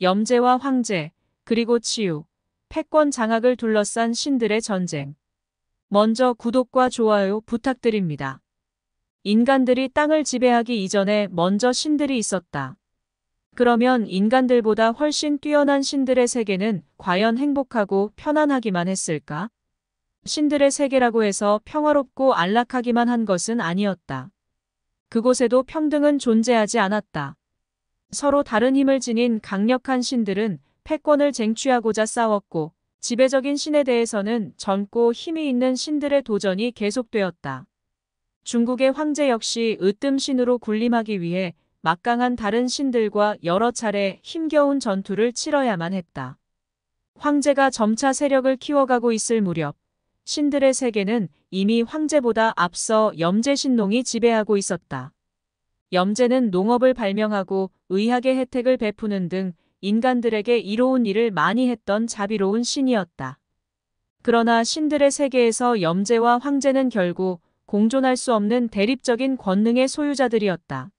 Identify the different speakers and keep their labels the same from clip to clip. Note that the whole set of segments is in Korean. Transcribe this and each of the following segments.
Speaker 1: 염제와 황제, 그리고 치유, 패권 장악을 둘러싼 신들의 전쟁. 먼저 구독과 좋아요 부탁드립니다. 인간들이 땅을 지배하기 이전에 먼저 신들이 있었다. 그러면 인간들보다 훨씬 뛰어난 신들의 세계는 과연 행복하고 편안하기만 했을까? 신들의 세계라고 해서 평화롭고 안락하기만 한 것은 아니었다. 그곳에도 평등은 존재하지 않았다. 서로 다른 힘을 지닌 강력한 신들은 패권을 쟁취하고자 싸웠고 지배적인 신에 대해서는 젊고 힘이 있는 신들의 도전이 계속되었다. 중국의 황제 역시 으뜸신으로 군림하기 위해 막강한 다른 신들과 여러 차례 힘겨운 전투를 치러야만 했다. 황제가 점차 세력을 키워가고 있을 무렵 신들의 세계는 이미 황제보다 앞서 염제신농이 지배하고 있었다. 염제는 농업을 발명하고 의학의 혜택을 베푸는 등 인간들에게 이로운 일을 많이 했던 자비로운 신이었다. 그러나 신들의 세계에서 염제와 황제는 결국 공존할 수 없는 대립적인 권능의 소유자들이었다.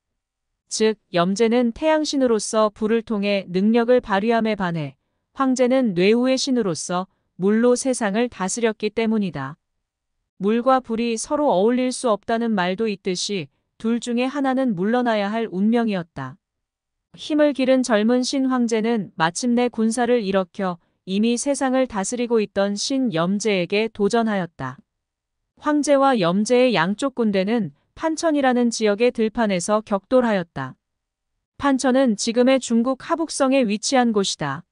Speaker 1: 즉, 염제는 태양신으로서 불을 통해 능력을 발휘함에 반해 황제는 뇌우의 신으로서 물로 세상을 다스렸기 때문이다. 물과 불이 서로 어울릴 수 없다는 말도 있듯이 둘 중에 하나는 물러나야 할 운명이었다. 힘을 기른 젊은 신 황제는 마침내 군사를 일으켜 이미 세상을 다스리고 있던 신 염제에게 도전하였다. 황제와 염제의 양쪽 군대는 판천이라는 지역의 들판에서 격돌하였다. 판천은 지금의 중국 하북성에 위치한 곳이다.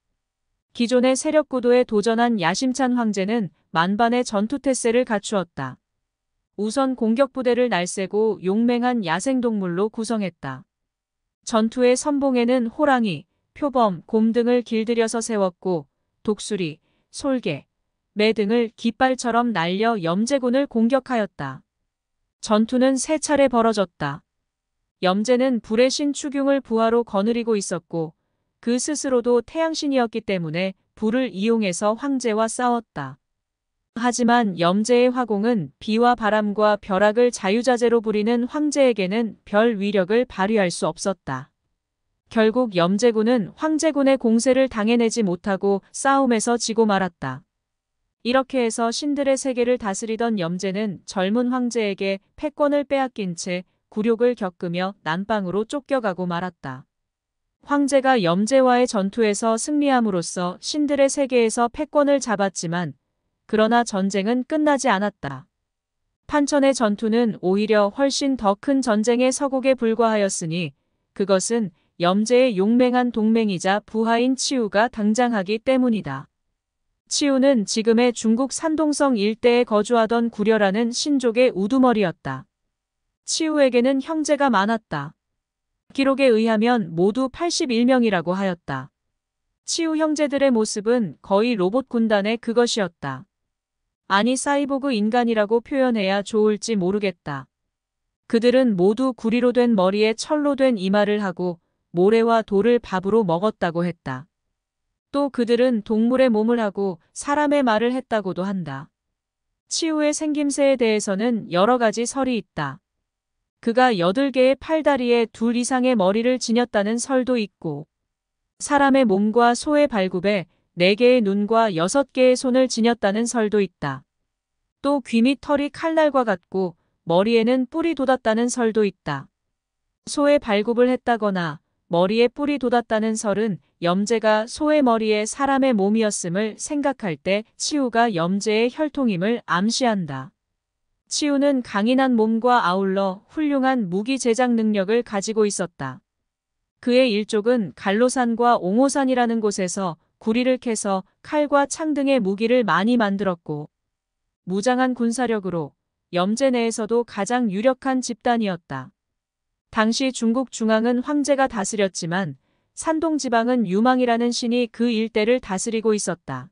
Speaker 1: 기존의 세력 구도에 도전한 야심찬 황제는 만반의 전투태세를 갖추었다. 우선 공격부대를 날쌔고 용맹한 야생동물로 구성했다. 전투의 선봉에는 호랑이, 표범, 곰 등을 길들여서 세웠고 독수리, 솔개, 매 등을 깃발처럼 날려 염제군을 공격하였다. 전투는 세 차례 벌어졌다. 염제는 불의 신 추경을 부하로 거느리고 있었고 그 스스로도 태양신이었기 때문에 불을 이용해서 황제와 싸웠다. 하지만 염제의 화공은 비와 바람과 벼락을 자유자재로 부리는 황제에게는 별 위력을 발휘할 수 없었다. 결국 염제군은 황제군의 공세를 당해내지 못하고 싸움에서 지고 말았다. 이렇게 해서 신들의 세계를 다스리던 염제는 젊은 황제에게 패권을 빼앗긴 채 굴욕을 겪으며 난방으로 쫓겨가고 말았다. 황제가 염제와의 전투에서 승리함으로써 신들의 세계에서 패권을 잡았지만 그러나 전쟁은 끝나지 않았다. 판천의 전투는 오히려 훨씬 더 큰 전쟁의 서곡에 불과하였으니 그것은 염제의 용맹한 동맹이자 부하인 치우가 당장하기 때문이다. 치우는 지금의 중국 산동성 일대에 거주하던 구려라는 신족의 우두머리였다. 치우에게는 형제가 많았다. 기록에 의하면 모두 81명이라고 하였다. 치우 형제들의 모습은 거의 로봇 군단의 그것이었다. 아니 사이보그 인간이라고 표현해야 좋을지 모르겠다. 그들은 모두 구리로 된 머리에 철로 된 이마를 하고 모래와 돌을 밥으로 먹었다고 했다. 또 그들은 동물의 몸을 하고 사람의 말을 했다고도 한다. 치우의 생김새에 대해서는 여러 가지 설이 있다. 그가 8개의 팔다리에 둘 이상의 머리를 지녔다는 설도 있고 사람의 몸과 소의 발굽에 4개의 눈과 6개의 손을 지녔다는 설도 있다. 또귀및 털이 칼날과 같고 머리에는 뿔이 돋았다는 설도 있다. 소의 발굽을 했다거나 머리에 뿔이 돋았다는 설은 염제가 소의 머리에 사람의 몸이었음을 생각할 때 치우가 염제의 혈통임을 암시한다. 치우는 강인한 몸과 아울러 훌륭한 무기 제작 능력을 가지고 있었다. 그의 일족은 갈로산과 옹호산이라는 곳에서 구리를 캐서 칼과 창 등의 무기를 많이 만들었고 무장한 군사력으로 염제 내에서도 가장 유력한 집단이었다. 당시 중국 중앙은 황제가 다스렸지만 산동 지방은 유망이라는 신이 그 일대를 다스리고 있었다.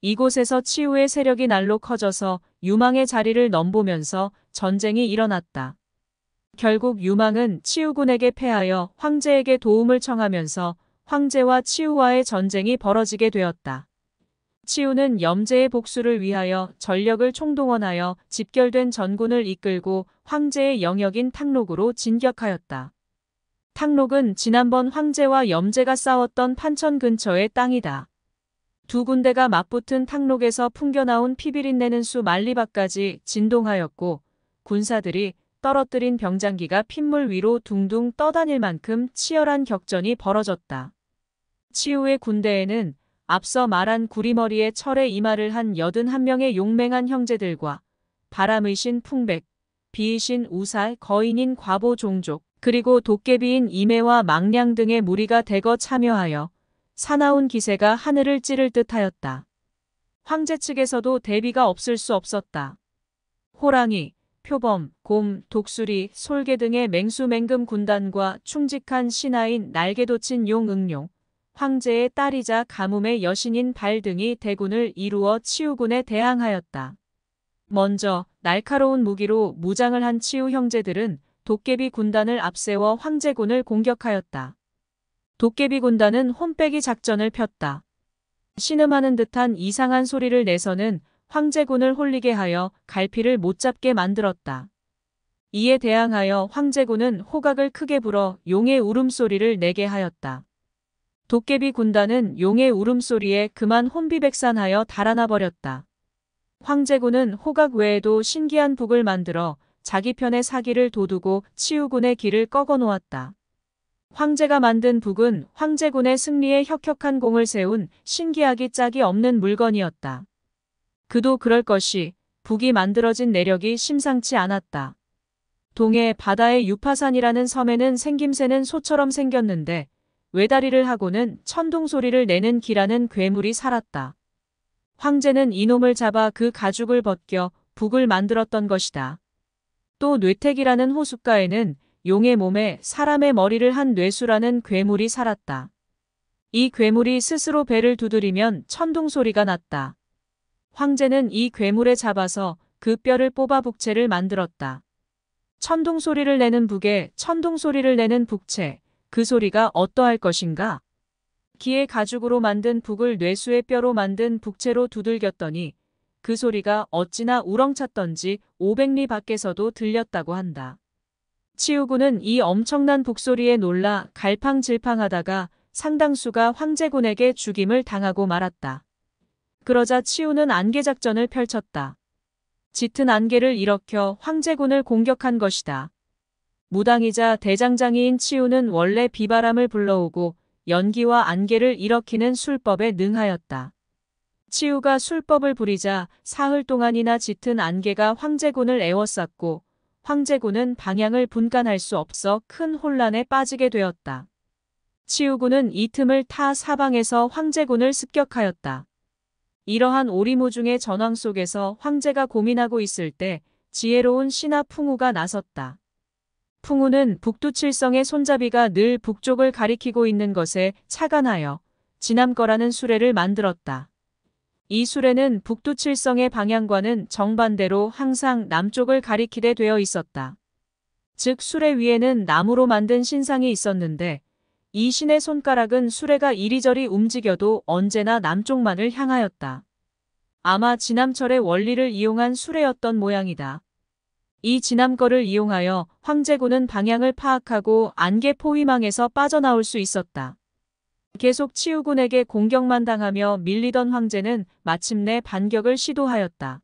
Speaker 1: 이곳에서 치우의 세력이 날로 커져서 유망의 자리를 넘보면서 전쟁이 일어났다. 결국 유망은 치우군에게 패하여 황제에게 도움을 청하면서 황제와 치우와의 전쟁이 벌어지게 되었다. 치우는 염제의 복수를 위하여 전력을 총동원하여 집결된 전군을 이끌고 황제의 영역인 탕록으로 진격하였다. 탕록은 지난번 황제와 염제가 싸웠던 판천 근처의 땅이다. 두 군데가 맞붙은 탕록에서 풍겨나온 피비린내는 수만리바까지 진동하였고 군사들이 떨어뜨린 병장기가 핏물 위로 둥둥 떠다닐 만큼 치열한 격전이 벌어졌다. 치우의 군대에는 앞서 말한 구리머리에 철의 이마를 한 81명의 용맹한 형제들과 바람의신 풍백, 비의신 우살, 거인인 과보 종족, 그리고 도깨비인 임해와 망량 등의 무리가 대거 참여하여 사나운 기세가 하늘을 찌를 듯하였다. 황제 측에서도 대비가 없을 수 없었다. 호랑이, 표범, 곰, 독수리, 솔개 등의 맹수맹금 군단과 충직한 신하인 날개도 친용 응용, 황제의 딸이자 가뭄의 여신인 발등이 대군을 이루어 치우군에 대항하였다. 먼저 날카로운 무기로 무장을 한 치우 형제들은 도깨비 군단을 앞세워 황제군을 공격하였다. 도깨비 군단은 혼빼기 작전을 폈다. 신음하는 듯한 이상한 소리를 내서는 황제군을 홀리게 하여 갈피를 못 잡게 만들었다. 이에 대항하여 황제군은 호각을 크게 불어 용의 울음소리를 내게 하였다. 도깨비 군단은 용의 울음소리에 그만 혼비백산하여 달아나버렸다. 황제군은 호각 외에도 신기한 북을 만들어 자기 편의 사기를 도두고 치우군의 길을 꺾어놓았다. 황제가 만든 북은 황제군의 승리에 혁혁한 공을 세운 신기하기 짝이 없는 물건이었다. 그도 그럴 것이 북이 만들어진 내력이 심상치 않았다. 동해 바다의 유파산이라는 섬에는 생김새는 소처럼 생겼는데 외다리를 하고는 천둥 소리를 내는 기라는 괴물이 살았다. 황제는 이놈을 잡아 그 가죽을 벗겨 북을 만들었던 것이다. 또 뇌택이라는 호숫가에는 용의 몸에 사람의 머리를 한 뇌수라는 괴물이 살았다. 이 괴물이 스스로 배를 두드리면 천둥 소리가 났다. 황제는 이 괴물에 잡아서 그 뼈를 뽑아 북채를 만들었다. 천둥 소리를 내는 북에 천둥 소리를 내는 북채, 그 소리가 어떠할 것인가? 기에 가죽으로 만든 북을 뇌수의 뼈로 만든 북채로 두들겼더니 그 소리가 어찌나 우렁찼던지 500리 밖에서도 들렸다고 한다. 치우군은 이 엄청난 북소리에 놀라 갈팡질팡하다가 상당수가 황제군에게 죽임을 당하고 말았다. 그러자 치우는 안개작전을 펼쳤다. 짙은 안개를 일으켜 황제군을 공격한 것이다. 무당이자 대장장이인 치우는 원래 비바람을 불러오고 연기와 안개를 일으키는 술법에 능하였다. 치우가 술법을 부리자 사흘 동안이나 짙은 안개가 황제군을 애워쌌고 황제군은 방향을 분간할 수 없어 큰 혼란에 빠지게 되었다. 치우군은 이 틈을 타 사방에서 황제군을 습격하였다. 이러한 오리무중의 전황 속에서 황제가 고민하고 있을 때 지혜로운 신하 풍우가 나섰다. 풍우는 북두 칠성의 손잡이가 늘 북쪽을 가리키고 있는 것에 착안하여 진암거라는 수레를 만들었다. 이 수레는 북두 칠성의 방향과는 정반대로 항상 남쪽을 가리키게 되어 있었다. 즉 수레 위에는 나무로 만든 신상이 있었는데 이 신의 손가락은 수레가 이리저리 움직여도 언제나 남쪽만을 향하였다. 아마 진암철의 원리를 이용한 수레였던 모양이다. 이 지남거를 이용하여 황제군은 방향을 파악하고 안개 포위망에서 빠져나올 수 있었다. 계속 치우군에게 공격만 당하며 밀리던 황제는 마침내 반격을 시도하였다.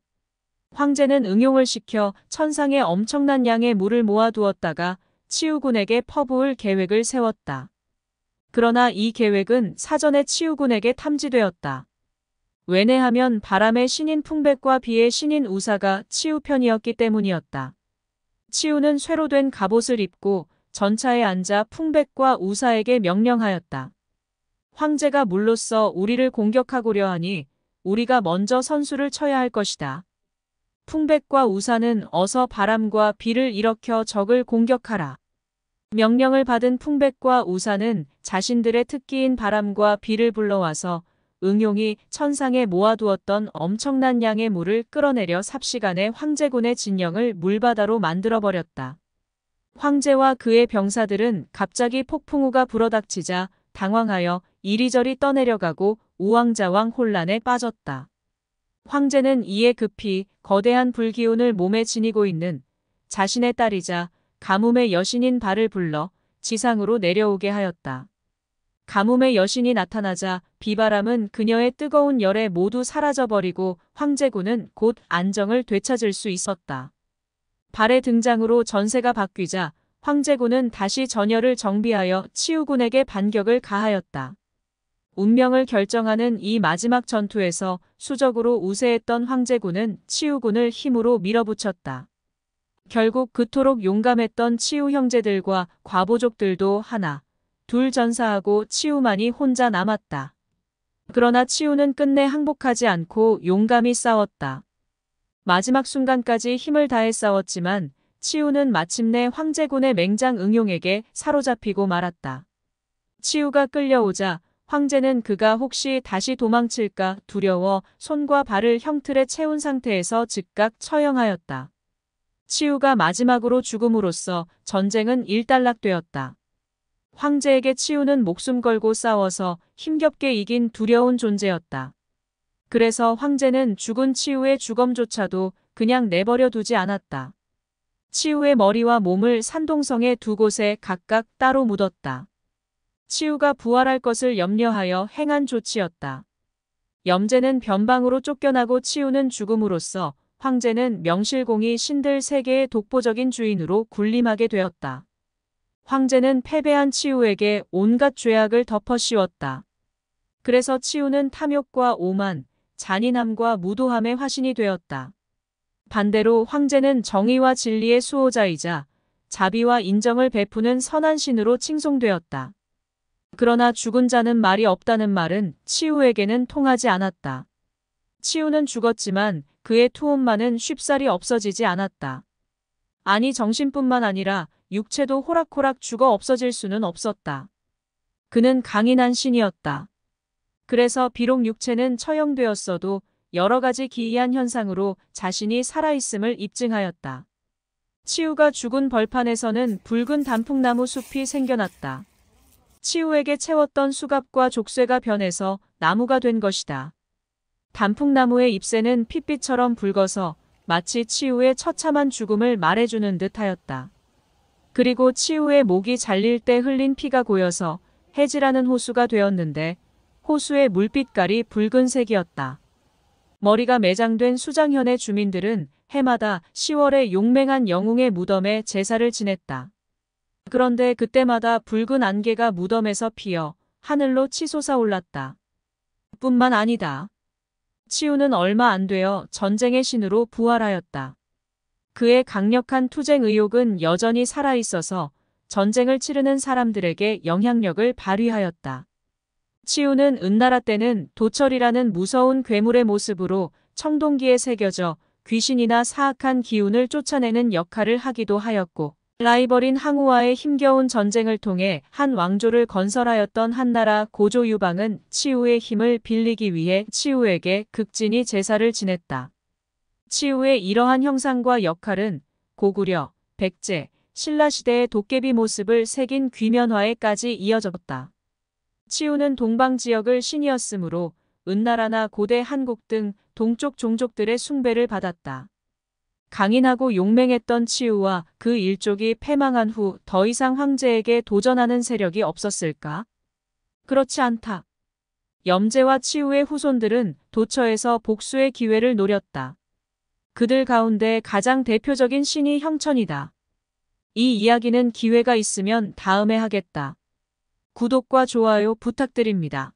Speaker 1: 황제는 응용을 시켜 천상에 엄청난 양의 물을 모아두었다가 치우군에게 퍼부을 계획을 세웠다. 그러나 이 계획은 사전에 치우군에게 탐지되었다. 왜냐하면 바람의 신인 풍백과 비의 신인 우사가 치우 편이었기 때문이었다. 치우는 쇠로 된 갑옷을 입고 전차에 앉아 풍백과 우사에게 명령하였다. 황제가 물로써 우리를 공격하고려 하니 우리가 먼저 선수를 쳐야 할 것이다. 풍백과 우사는 어서 바람과 비를 일으켜 적을 공격하라. 명령을 받은 풍백과 우사는 자신들의 특기인 바람과 비를 불러와서 응용이 천상에 모아두었던 엄청난 양의 물을 끌어내려 삽시간에 황제군의 진영을 물바다로 만들어버렸다. 황제와 그의 병사들은 갑자기 폭풍우가 불어닥치자 당황하여 이리저리 떠내려가고 우왕좌왕 혼란에 빠졌다. 황제는 이에 급히 거대한 불기운을 몸에 지니고 있는 자신의 딸이자 가뭄의 여신인 발을 불러 지상으로 내려오게 하였다. 가뭄의 여신이 나타나자 비바람은 그녀의 뜨거운 열에 모두 사라져버리고 황제군은 곧 안정을 되찾을 수 있었다. 발의 등장으로 전세가 바뀌자 황제군은 다시 전열을 정비하여 치우군에게 반격을 가하였다. 운명을 결정하는 이 마지막 전투에서 수적으로 우세했던 황제군은 치우군을 힘으로 밀어붙였다. 결국 그토록 용감했던 치우 형제들과 과보족들도 하나, 둘 전사하고 치우만이 혼자 남았다. 그러나 치우는 끝내 항복하지 않고 용감히 싸웠다. 마지막 순간까지 힘을 다해 싸웠지만 치우는 마침내 황제군의 맹장 응용에게 사로잡히고 말았다. 치우가 끌려오자 황제는 그가 혹시 다시 도망칠까 두려워 손과 발을 형틀에 채운 상태에서 즉각 처형하였다. 치우가 마지막으로 죽음으로써 전쟁은 일단락되었다. 황제에게 치우는 목숨 걸고 싸워서 힘겹게 이긴 두려운 존재였다. 그래서 황제는 죽은 치우의 주검조차도 그냥 내버려 두지 않았다. 치우의 머리와 몸을 산동성의 두 곳에 각각 따로 묻었다. 치우가 부활할 것을 염려하여 행한 조치였다. 염제는 변방으로 쫓겨나고 치우는 죽음으로써 황제는 명실공히 신들 세계의 독보적인 주인으로 군림하게 되었다. 황제는 패배한 치우에게 온갖 죄악을 덮어씌웠다. 그래서 치우는 탐욕과 오만, 잔인함과 무도함의 화신이 되었다. 반대로 황제는 정의와 진리의 수호자이자 자비와 인정을 베푸는 선한 신으로 칭송되었다. 그러나 죽은 자는 말이 없다는 말은 치우에게는 통하지 않았다. 치우는 죽었지만 그의 투혼만은 쉽사리 없어지지 않았다. 아니 정신뿐만 아니라 육체도 호락호락 죽어 없어질 수는 없었다. 그는 강인한 신이었다. 그래서 비록 육체는 처형되었어도 여러 가지 기이한 현상으로 자신이 살아있음을 입증하였다. 치우가 죽은 벌판에서는 붉은 단풍나무 숲이 생겨났다. 치우에게 채웠던 수갑과 족쇄가 변해서 나무가 된 것이다. 단풍나무의 잎새는 핏빛처럼 붉어서 마치 치우의 처참한 죽음을 말해주는 듯하였다. 그리고 치우의 목이 잘릴 때 흘린 피가 고여서 해지라는 호수가 되었는데 호수의 물빛깔이 붉은색이었다. 머리가 매장된 수장현의 주민들은 해마다 10월에 용맹한 영웅의 무덤에 제사를 지냈다. 그런데 그때마다 붉은 안개가 무덤에서 피어 하늘로 치솟아 올랐다. 뿐만 아니다. 치우는 얼마 안 되어 전쟁의 신으로 부활하였다. 그의 강력한 투쟁 의욕은 여전히 살아있어서 전쟁을 치르는 사람들에게 영향력을 발휘하였다. 치우는 은나라 때는 도철이라는 무서운 괴물의 모습으로 청동기에 새겨져 귀신이나 사악한 기운을 쫓아내는 역할을 하기도 하였고 라이벌인 항우와의 힘겨운 전쟁을 통해 한 왕조를 건설하였던 한나라 고조 유방은 치우의 힘을 빌리기 위해 치우에게 극진히 제사를 지냈다. 치우의 이러한 형상과 역할은 고구려, 백제, 신라시대의 도깨비 모습을 새긴 귀면화에까지 이어졌다. 치우는 동방 지역을 신이었으므로 은나라나 고대 한국 등 동쪽 종족들의 숭배를 받았다. 강인하고 용맹했던 치우와 그 일족이 패망한 후 더 이상 황제에게 도전하는 세력이 없었을까? 그렇지 않다. 염제와 치우의 후손들은 도처에서 복수의 기회를 노렸다. 그들 가운데 가장 대표적인 신이 형천이다. 이 이야기는 기회가 있으면 다음에 하겠다. 구독과 좋아요 부탁드립니다.